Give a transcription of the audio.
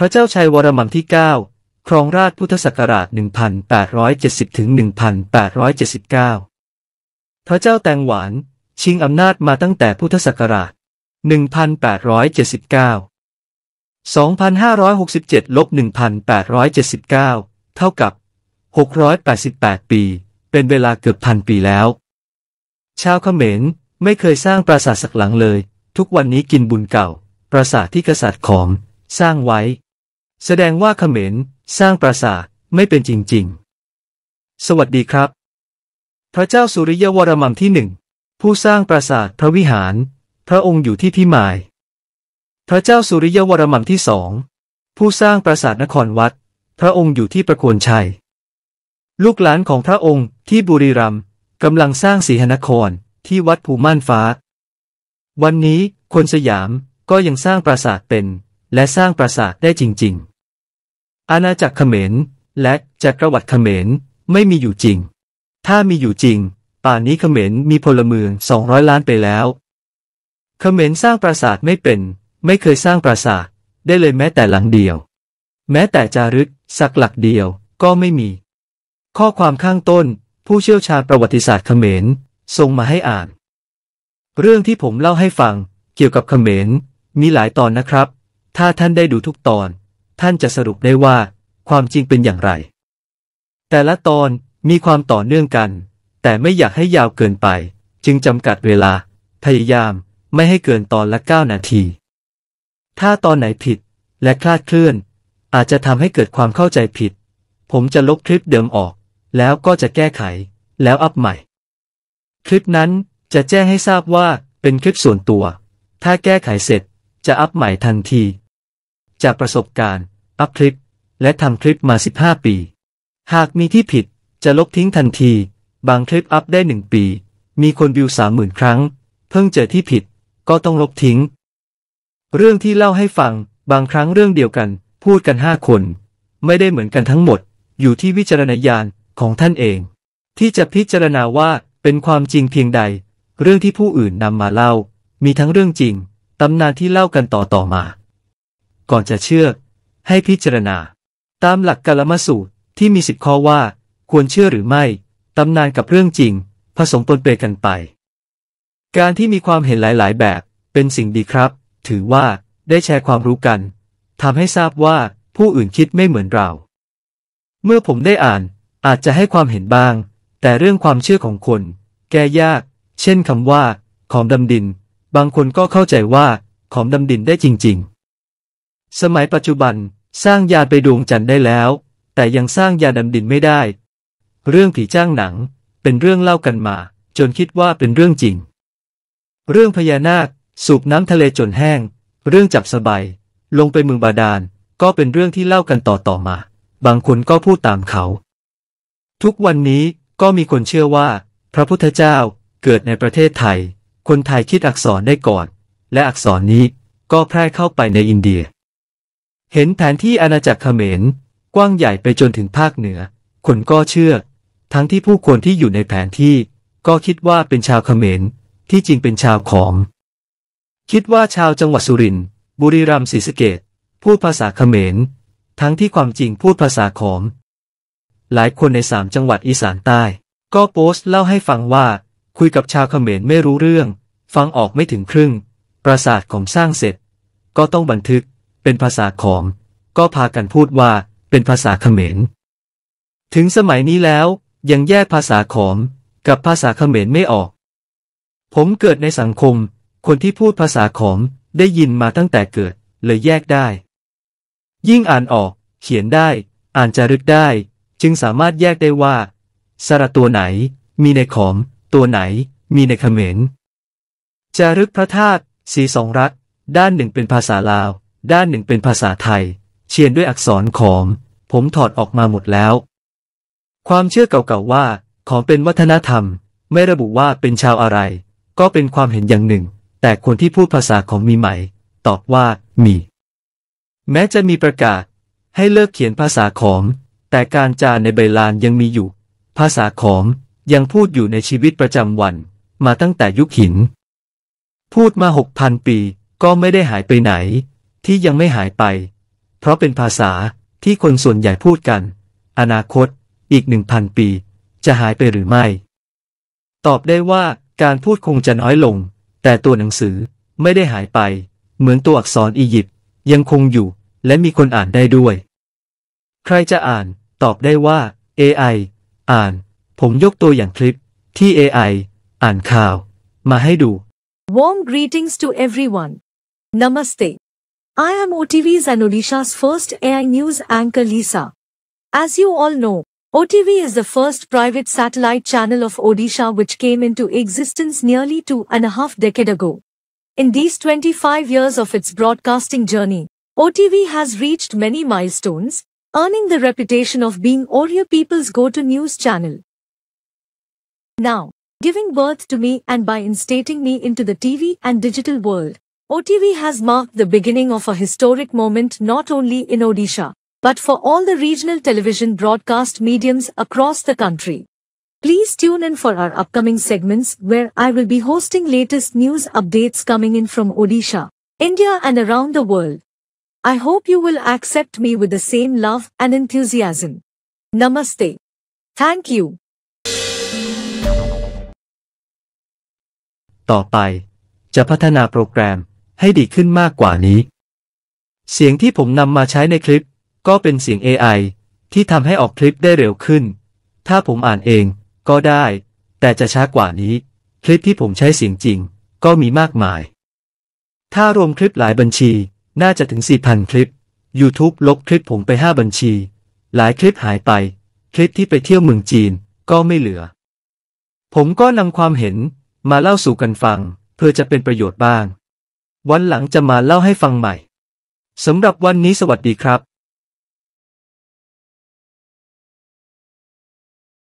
พระเจ้าชัยวรมันที่ 9 ครองราชพุทธศักราช1870ถึง1879พระเจ้าแตงหวาน ชิงอำนาจมาตั้งแต่พุทธศักราช 1879 2567ลบ1879 เท่ากับ 688 ปี เป็นเวลาเกือบพันปีแล้ว ชาวเขมรไม่เคยสร้างปราสาทสักหลังเลย ทุกวันนี้กินบุญเก่า ปราสาทที่กษัตริย์ของสร้างไว้แสดงว่าเขมรสร้างปราสาทไม่เป็นจริงๆ สวัสดีครับพระเจ้าสุริยวรมังที่หนึ่งผู้สร้างปราสาทพระวิหาร พระองค์อยู่ที่พิมายพระเจ้าสุริยวรมังที่สองผู้สร้างปราสาทนครวัด พระองค์อยู่ที่ประโคนชัย ลูกหลานของพระองค์ที่บุรีรัมย์กำลังสร้างสีหนคร ที่วัดภูม่านฟ้า วันนี้คนสยามก็ยังสร้างปราสาทเป็นและสร้างปราสาทได้จริงๆ อาณาจักรเขมรและจักรวรรดิเขมรไม่มีอยู่จริง ถ้ามีอยู่จริง ป่านนี้เขมรมีพลเมือง200 ล้านไปแล้วเขมรสร้างปราสาทไม่เป็น ไม่เคยสร้างปราสาท ได้เลยแม้แต่หลังเดียว แม้แต่จารึกสักหลักเดียวก็ไม่มี ข้อความข้างต้น ผู้เชี่ยวชาญประวัติศาสตร์เขมรส่งมาให้อ่าน เรื่องที่ผมเล่าให้ฟัง เกี่ยวกับเขมรมีหลายตอนนะครับถ้าท่านได้ดูทุกตอน ท่านจะสรุปได้ว่าความจริงเป็นอย่างไร แต่ละตอนมีความต่อเนื่องกัน แต่ไม่อยากให้ยาวเกินไป จึงจำกัดเวลา พยายามไม่ให้เกินตอนละ 9 นาที ถ้าตอนไหนผิดและคลาดเคลื่อน อาจจะทำให้เกิดความเข้าใจผิด ผมจะลบคลิปเดิมออก แล้วก็จะแก้ไข แล้วอัพใหม่ คลิปนั้นจะแจ้งให้ทราบว่าเป็นคลิปส่วนตัว ถ้าแก้ไขเสร็จ จะอัพใหม่ทันทีจากประสบการณ์ อัพคลิป และทำคลิปมา 15 ปี หากมีที่ผิดจะลบทิ้งทันที บางคลิปอัพได้ 1 ปี มีคนวิว 30,000 ครั้ง เพิ่งเจอที่ผิดก็ต้องลบทิ้ง เรื่องที่เล่าให้ฟังบางครั้งเรื่องเดียวกัน พูดกัน 5 คน ไม่ได้เหมือนกันทั้งหมด อยู่ที่วิจารณญาณของท่านเอง ที่จะพิจารณาว่าเป็นความจริงเพียงใด เรื่องที่ผู้อื่นนำมาเล่า มีทั้งเรื่องจริงตำนานที่เล่ากันต่อต่อมาก่อนจะเชื่อ ให้พิจารณา ตามหลักกาลมสูตร ที่มีสิบข้อว่า ควรเชื่อหรือไม่ตำนานกับเรื่องจริง ผสมปนเปกันไป การที่มีความเห็นหลายๆ แบบเป็นสิ่งดีครับ ถือว่าได้แชร์ความรู้กันทำให้ทราบว่าผู้อื่นคิดไม่เหมือนเรา เมื่อผมได้อ่านอาจจะให้ความเห็นบ้าง แต่เรื่องความเชื่อของคน แก้ยาก เช่นคำว่า ของดำดิน บางคนก็เข้าใจว่าของดำดินได้จริง ๆสมัยปัจจุบันสร้างยานไปดวงจันทร์ได้แล้ว แต่ยังสร้างยานดำดินไม่ได้ เรื่องผีจ้างหนัง เป็นเรื่องเล่ากันมา จนคิดว่าเป็นเรื่องจริง เรื่องพญานาคสูบน้ำทะเลจนแห้ง เรื่องจับสบายลงไปเมืองบาดาล ก็เป็นเรื่องที่เล่ากันต่อต่อมา บางคนก็พูดตามเขา ทุกวันนี้ก็มีคนเชื่อว่า พระพุทธเจ้าเกิดในประเทศไทย คนไทยคิดอักษรได้ก่อน และอักษรนี้ก็แพร่เข้าไปในอินเดียเห็นแผนที่อาณาจักรเขมรกว้างใหญ่ไปจนถึงภาคเหนือ คนก็เชื่อ ทั้งที่ผู้คน ที่อยู่ในแผนที่ ก็คิดว่าเป็นชาวเขมรที่จริงเป็นชาวขอม คิดว่าชาวจังหวัดสุรินทร์บุรีรัมย์ศรีสะเกดพูดภาษาเขมร ทั้งที่ความจริงพูดภาษาขอมหลายคนในสามจังหวัดอีสานใต้ ก็โพสต์เล่าให้ฟังว่า คุยกับชาวเขมรไม่รู้เรื่อง ฟังออกไม่ถึงครึ่ง ปราสาทของสร้างเสร็จ ก็ต้องบันทึกเป็นภาษาขอม ก็พากันพูดว่าเป็นภาษาเขมร ถึงสมัยนี้แล้ว ยังแยกภาษาขอม กับภาษาเขมรไม่ออก ผมเกิดในสังคมคนที่พูดภาษาขอมได้ยินมาตั้งแต่เกิดเลยแยกได้ ยิ่งอ่านออก เขียนได้ อ่านจารึกได้ จึงสามารถแยกได้ว่า สระตัวไหน มีในขอม ตัวไหน มีในเขมรจารึกพระธาตุสีสองรักด้านหนึ่งเป็นภาษาลาวด้านหนึ่งเป็นภาษาไทยเชียนด้วยอักษรขอมผมถอดออกมาหมดแล้ว ความเชื่อเก่าๆว่า ของเป็นวัฒนธรรม ไม่ระบุว่าเป็นชาวอะไร ก็เป็นความเห็นอย่างหนึ่ง แต่คนที่พูดภาษาของมีไหม ตอบว่ามี แม้จะมีประกาศ ให้เลิกเขียนภาษาขอม แต่การจารในใบลานยังมีอยู่ ภาษาขอมยังพูดอยู่ในชีวิตประจำวัน มาตั้งแต่ยุคหินพูดมาหกพันปีก็ไม่ได้หายไปไหนที่ยังไม่หายไป เพราะเป็นภาษาที่คนส่วนใหญ่พูดกัน อนาคตอีกหนึ่งพันปี จะหายไปหรือไม่ ตอบได้ว่าการพูดคงจะน้อยลง แต่ตัวหนังสือไม่ได้หายไป เหมือนตัวอักษรอียิปต์ ยังคงอยู่และมีคนอ่านได้ด้วย ใครจะอ่านตอบได้ว่า AI อ่าน ผมยกตัวอย่างคลิปที่ AI อ่านข่าว มาให้ดู Warm greetings to everyone. Namaste. I am OTV's and Odisha's first AI news anchor Lisa. As you all know, OTV is the first private satellite channel of Odisha which came into existence nearly two and a half decade ago. In these 25 years of its broadcasting journey, OTV has reached many milestones, earning the reputation of being Oriya people's go-to news channel. Now, giving birth to me and by instating me into the TV and digital world, OTV has marked the beginning of a historic moment not only in Odisha, but for all the regional television broadcast mediums across the country. Please tune in for our upcoming segments where I will be hosting latest news updates coming in from Odisha, India and around the world. I hope you will accept me with the same love and enthusiasm. Namaste. Thank you. ต่อไปจะพัฒนาโปรแกรมให้ดีขึ้นมากกว่านี้ เสียงที่ผมนำมาใช้ในคลิป ก็เป็นเสียง AI ที่ทำให้ออกคลิปได้เร็วขึ้น ถ้าผมอ่านเอง ก็ได้ แต่จะช้ากว่านี้ คลิปที่ผมใช้เสียงจริง ก็มีมากมาย ถ้ารวมคลิปหลายบัญชีน่าจะถึง4,000คลิป YouTube ลบคลิปผมไป5บัญชี หลายคลิปหายไป คลิปที่ไปเที่ยวเมืองจีน ก็ไม่เหลือ ผมก็นำความเห็นมาเล่าสู่กันฟังเพื่อจะเป็นประโยชน์บ้างวันหลังจะมาเล่าให้ฟังใหม่สำหรับวันนี้สวัสดีครับ